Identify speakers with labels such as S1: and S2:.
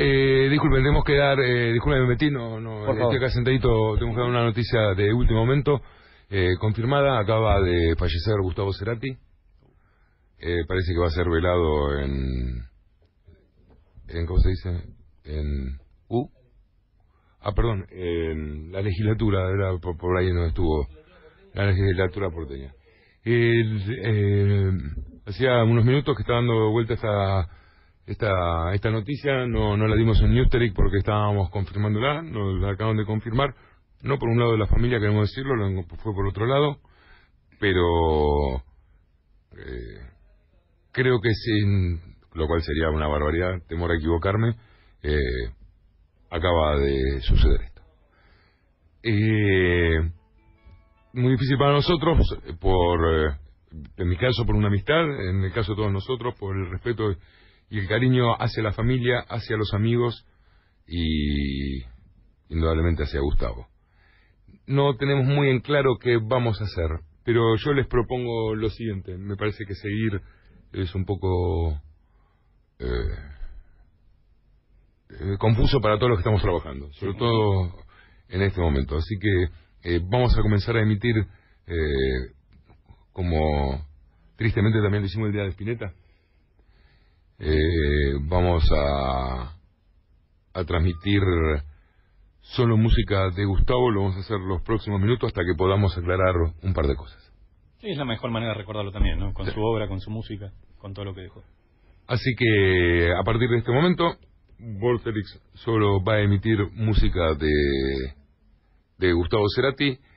S1: Eh, tenemos que dar, eh, me metí, no, no, estoy acá sentadito, tengo que dar una noticia de último momento, eh, confirmada, acaba de fallecer Gustavo Cerati, eh, parece que va a ser velado en, en ¿cómo se dice? En U. ah, perdón, en la legislatura, era por, ahí no estuvo, la legislatura porteña. Eh, hacía unos minutos que estaba dando vueltas a esta, esta noticia no, no la dimos en Newsteric porque estábamos confirmándola, nos la acaban de confirmar, no por un lado de la familia, queremos decirlo, fue por otro lado, pero eh, creo que sin, lo cual sería una barbaridad, temor a equivocarme, eh, acaba de suceder esto. Eh, muy difícil para nosotros, por, en mi caso por una amistad, en el caso de todos nosotros, por el respeto y el cariño hacia la familia, hacia los amigos y indudablemente hacia Gustavo. No tenemos muy en claro qué vamos a hacer, pero yo les propongo lo siguiente. Me parece que seguir es un poco eh, eh, confuso para todos los que estamos trabajando, sobre todo en este momento. Así que eh, vamos a comenzar a emitir como tristemente también lo hicimos el día de Spinetta eh, vamos a, a transmitir solo música de Gustavo, lo vamos a hacer los próximos minutos hasta que podamos aclarar un par de cosas.
S2: Sí, es la mejor manera de recordarlo también, ¿no? Con su obra, con su música, con todo lo que dejó.
S1: Así que a partir de este momento, Volterix solo va a emitir música de, de Gustavo Cerati